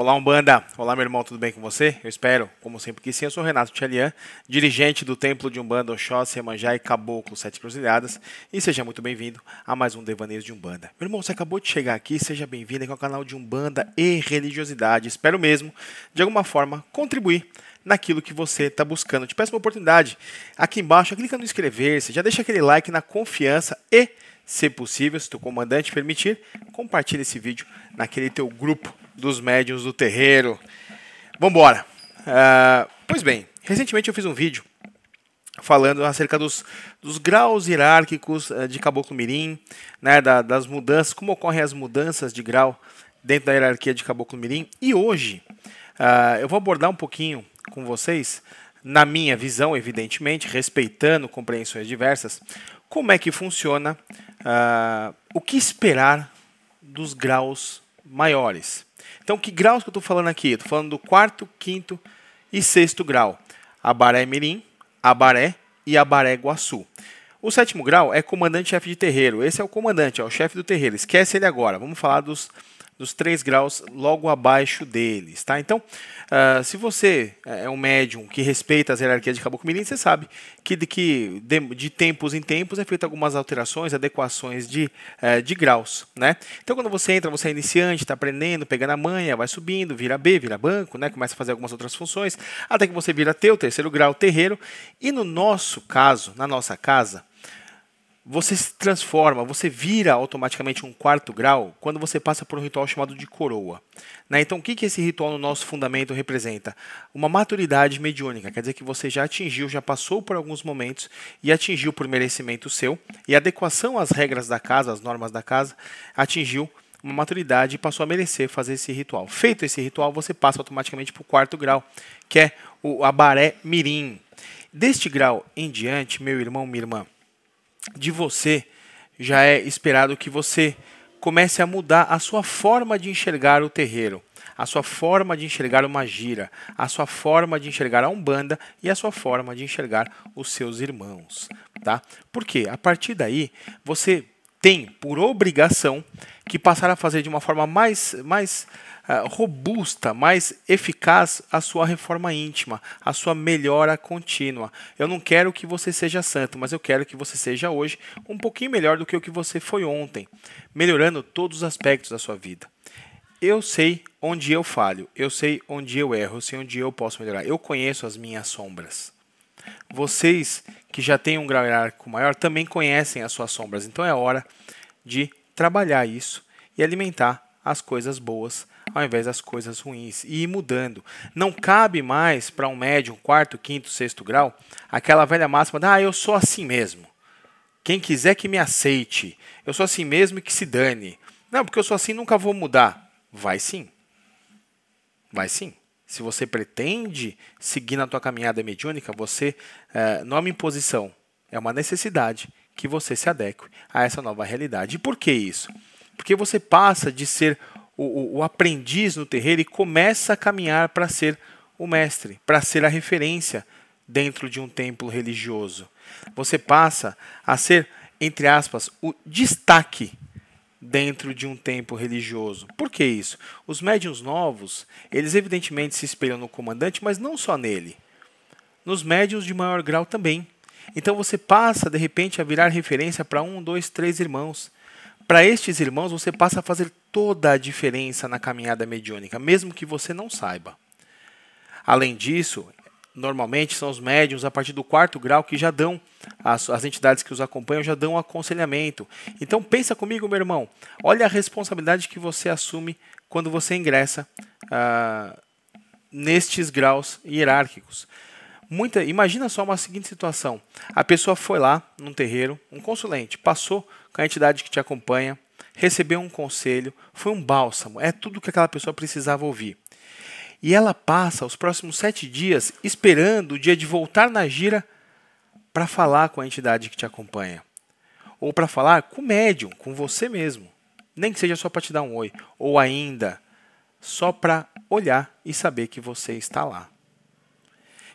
Olá, Umbanda! Olá, meu irmão, tudo bem com você? Eu espero, como sempre que sim. Eu sou Renato Tchalian, dirigente do Templo de Umbanda Oxóssi, Emanjá e Caboclo Sete Cruzilhadas, e seja muito bem-vindo a mais um Devaneios de Umbanda. Meu irmão, você acabou de chegar aqui, seja bem-vindo aqui ao canal de Umbanda e Religiosidade. Espero mesmo, de alguma forma, contribuir naquilo que você está buscando. Te peço uma oportunidade aqui embaixo, clica no inscrever-se, já deixa aquele like na confiança e, se possível, se o comandante permitir, compartilha esse vídeo naquele teu grupo dos médiums do terreiro. Vambora! Uh, pois bem, recentemente eu fiz um vídeo falando acerca dos, dos graus hierárquicos ah, de Caboclo Mirim, né, da, das mudanças, como ocorrem as mudanças de grau dentro da hierarquia de Caboclo Mirim. E hoje uh, eu vou abordar um pouquinho com vocês, na minha visão, evidentemente, respeitando compreensões diversas, como é que funciona, uh, o que esperar dos graus maiores. Então, que graus que eu estou falando aqui? Estou falando do quarto, quinto e sexto grau. Abaré é Mirim, Abaré e Abaré Guaçu. O sétimo grau é comandante-chefe de terreiro. Esse é o comandante, é o chefe do terreiro. Esquece ele agora. Vamos falar dos dos 3 graus logo abaixo deles, tá? Então, uh, se você é um médium que respeita as hierarquias de Caboclo Mirim, você sabe que de, que de, de tempos em tempos é feita algumas alterações, adequações de, uh, de graus, né? Então, quando você entra, você é iniciante, está aprendendo, pegando a manha, vai subindo, vira B, vira banco, né? Começa a fazer algumas outras funções, até que você vira teu, terceiro grau, terreiro. E no nosso caso, na nossa casa, você se transforma, você vira automaticamente um quarto grau quando você passa por um ritual chamado de coroa. Né? Então, o que, que esse ritual no nosso fundamento representa? Uma maturidade mediúnica, quer dizer que você já atingiu, já passou por alguns momentos e atingiu por merecimento seu e adequação às regras da casa, às normas da casa, atingiu uma maturidade e passou a merecer fazer esse ritual. Feito esse ritual, você passa automaticamente para o quarto grau, que é o abaré mirim. Deste grau em diante, meu irmão, minha irmã, de você, já é esperado que você comece a mudar a sua forma de enxergar o terreiro, a sua forma de enxergar uma gira, a sua forma de enxergar a Umbanda e a sua forma de enxergar os seus irmãos, tá? Porque a partir daí você tem por obrigação que passar a fazer de uma forma mais, mais uh, robusta, mais eficaz a sua reforma íntima, a sua melhora contínua. Eu não quero que você seja santo, mas eu quero que você seja hoje um pouquinho melhor do que o que você foi ontem, melhorando todos os aspectos da sua vida. Eu sei onde eu falho, eu sei onde eu erro, eu sei onde eu posso melhorar. Eu conheço as minhas sombras. Vocês que já tem um grau hierárquico maior também conhecem as suas sombras. Então é hora de trabalhar isso e alimentar as coisas boas ao invés das coisas ruins e ir mudando. Não cabe mais para um médium quarto, quinto, sexto grau aquela velha máxima da ah, eu sou assim mesmo. Quem quiser que me aceite, eu sou assim mesmo e que se dane. Não, porque eu sou assim nunca vou mudar. Vai sim. Vai sim se você pretende seguir na tua caminhada mediúnica, você é, não é uma imposição, é uma necessidade que você se adeque a essa nova realidade. E por que isso? Porque você passa de ser o, o aprendiz no terreiro e começa a caminhar para ser o mestre, para ser a referência dentro de um templo religioso. Você passa a ser, entre aspas, o destaque dentro de um tempo religioso. Por que isso? Os médiuns novos, eles evidentemente se espelham no comandante, mas não só nele. Nos médiuns de maior grau também. Então você passa, de repente, a virar referência para um, dois, três irmãos. Para estes irmãos, você passa a fazer toda a diferença na caminhada mediúnica, mesmo que você não saiba. Além disso, normalmente são os médiums a partir do quarto grau que já dão as, as, entidades que os acompanham já dão aconselhamento. Então pensa comigo, meu irmão. Olha a responsabilidade que você assume quando você ingressa ah, nestes graus hierárquicos. Muita, imagina só uma seguinte situação: a pessoa foi lá num terreiro, um consulente, passou com a entidade que te acompanha, recebeu um conselho, foi um bálsamo, é tudo que aquela pessoa precisava ouvir e ela passa os próximos sete dias esperando o dia de voltar na gira para falar com a entidade que te acompanha. Ou para falar com o médium, com você mesmo. Nem que seja só para te dar um oi. Ou ainda, só para olhar e saber que você está lá.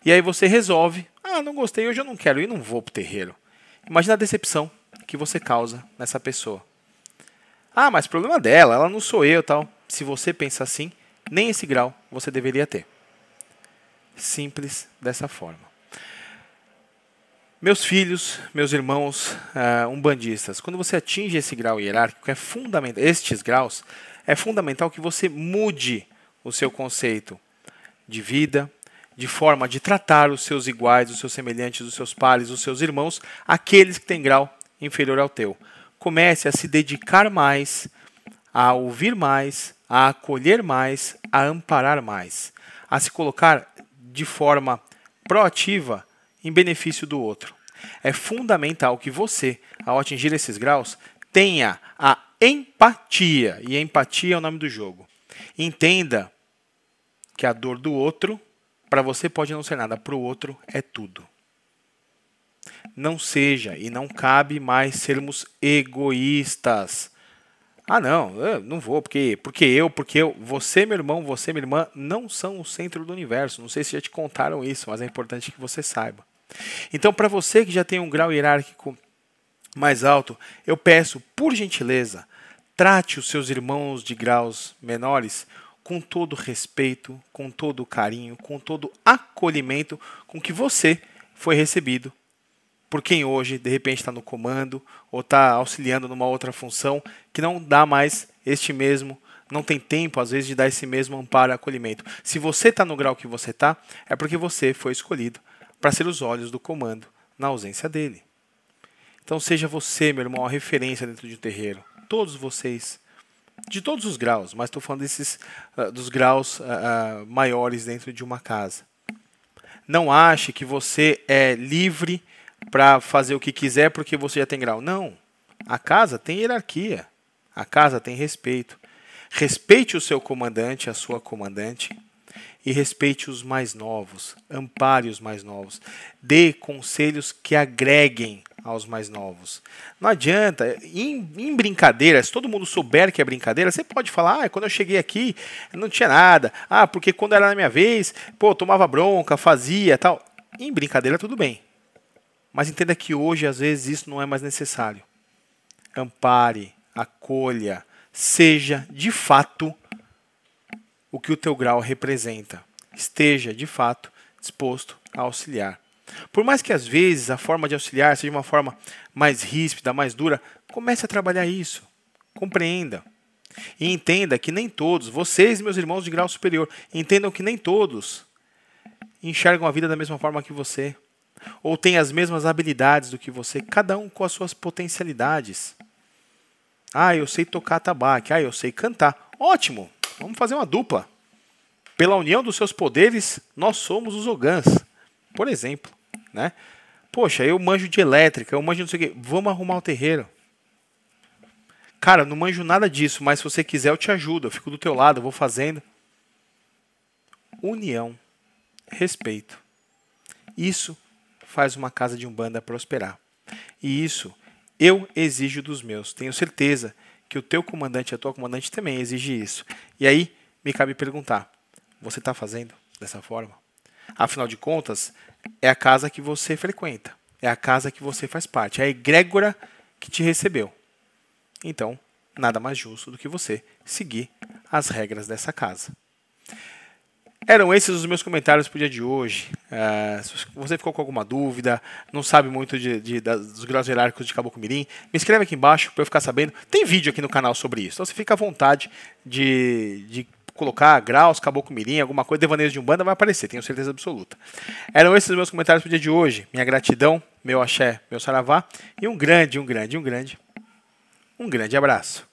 E aí você resolve: ah, não gostei, hoje eu não quero ir, não vou para o terreiro. Imagina a decepção que você causa nessa pessoa. Ah, mas problema dela, ela não sou eu tal. Se você pensa assim, nem esse grau você deveria ter. Simples dessa forma. Meus filhos, meus irmãos uh, umbandistas, quando você atinge esse grau hierárquico, é fundamental, estes graus, é fundamental que você mude o seu conceito de vida, de forma de tratar os seus iguais, os seus semelhantes, os seus pares, os seus irmãos, aqueles que têm grau inferior ao teu. Comece a se dedicar mais, a ouvir mais, a acolher mais, a amparar mais, a se colocar de forma proativa em benefício do outro. É fundamental que você, ao atingir esses graus, tenha a empatia, e a empatia é o nome do jogo. Entenda que a dor do outro, para você pode não ser nada, para o outro é tudo. Não seja e não cabe mais sermos egoístas. Ah, não, eu não vou, porque, porque eu, porque eu, você, meu irmão, você, minha irmã, não são o centro do universo. Não sei se já te contaram isso, mas é importante que você saiba. Então, para você que já tem um grau hierárquico mais alto, eu peço, por gentileza, trate os seus irmãos de graus menores com todo respeito, com todo carinho, com todo acolhimento com que você foi recebido por quem hoje de repente está no comando ou está auxiliando numa outra função que não dá mais este mesmo, não tem tempo às vezes de dar esse mesmo amparo e acolhimento. Se você está no grau que você está, é porque você foi escolhido para ser os olhos do comando na ausência dele. Então seja você, meu irmão, a referência dentro de um terreiro. Todos vocês, de todos os graus, mas estou falando desses uh, dos graus uh, uh, maiores dentro de uma casa. Não ache que você é livre para fazer o que quiser porque você já tem grau. Não. A casa tem hierarquia. A casa tem respeito. Respeite o seu comandante, a sua comandante, e respeite os mais novos. Ampare os mais novos. Dê conselhos que agreguem aos mais novos. Não adianta, em, em, brincadeira, se todo mundo souber que é brincadeira, você pode falar, ah, quando eu cheguei aqui não tinha nada, ah, porque quando era na minha vez, pô, tomava bronca, fazia tal. Em brincadeira tudo bem, mas entenda que hoje, às vezes, isso não é mais necessário. Ampare, acolha, seja de fato o que o teu grau representa. Esteja de fato disposto a auxiliar. Por mais que às vezes a forma de auxiliar seja uma forma mais ríspida, mais dura, comece a trabalhar isso. Compreenda. E entenda que nem todos, vocês, meus irmãos de grau superior, entendam que nem todos enxergam a vida da mesma forma que você ou tem as mesmas habilidades do que você, cada um com as suas potencialidades. Ah, eu sei tocar tabaco, ah, eu sei cantar. Ótimo, vamos fazer uma dupla. Pela união dos seus poderes, nós somos os Ogãs, por exemplo. Né? Poxa, eu manjo de elétrica, eu manjo não sei o quê. Vamos arrumar o terreiro. Cara, não manjo nada disso, mas se você quiser eu te ajudo, eu fico do teu lado, eu vou fazendo. União, respeito. Isso faz uma casa de umbanda prosperar. E isso eu exijo dos meus. Tenho certeza que o teu comandante, a tua comandante também exige isso. E aí me cabe perguntar: você está fazendo dessa forma? Afinal de contas, é a casa que você frequenta, é a casa que você faz parte, é a egrégora que te recebeu. Então, nada mais justo do que você seguir as regras dessa casa. Eram esses os meus comentários para o dia de hoje. Uh, se você ficou com alguma dúvida, não sabe muito de, de, dos graus hierárquicos de Caboclo Mirim, me escreve aqui embaixo para eu ficar sabendo. Tem vídeo aqui no canal sobre isso, então você fica à vontade de, de colocar graus, Caboclo Mirim, alguma coisa, devaneio de Umbanda, vai aparecer, tenho certeza absoluta. Eram esses os meus comentários para o dia de hoje. Minha gratidão, meu axé, meu saravá e um grande, um grande, um grande, um grande abraço.